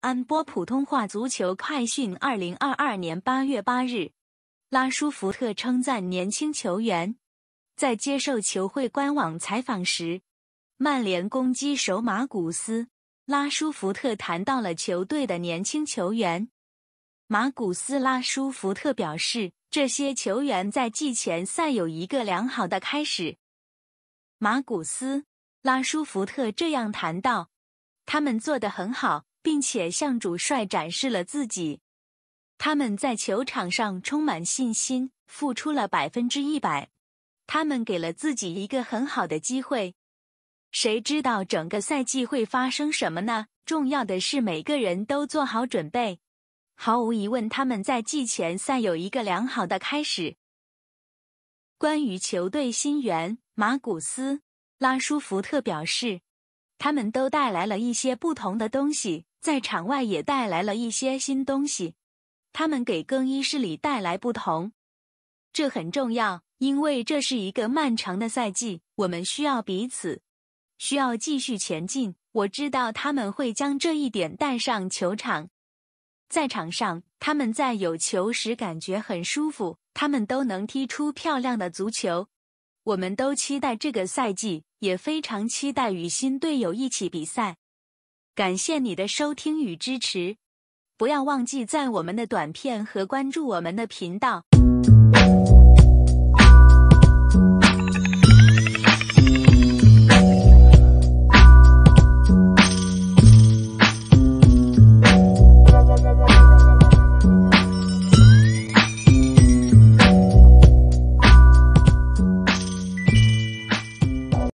安播普通话足球快讯：二零二二年八月八日，拉舒福特称赞年轻球员。在接受球会官网采访时，曼联攻击手马古斯·拉舒福特谈到了球队的年轻球员。马古斯·拉舒福特表示，这些球员在季前赛有一个良好的开始。马古斯·拉舒福特这样谈到：“他们做得很好。”并且向主帅展示了自己，他们在球场上充满信心，付出了百分之一百。他们给了自己一个很好的机会。谁知道整个赛季会发生什么呢？重要的是每个人都做好准备。毫无疑问，他们在季前赛有一个良好的开始。关于球队新援，马古斯·拉舒福特表示，他们都带来了一些不同的东西。在场外也带来了一些新东西，他们给更衣室里带来不同，这很重要，因为这是一个漫长的赛季，我们需要彼此，需要继续前进。我知道他们会将这一点带上球场，在场上，他们在有球时感觉很舒服，他们都能踢出漂亮的足球。我们都期待这个赛季，也非常期待与新队友一起比赛。感谢你的收听与支持，不要忘记赞我们的短片和关注我们的频道。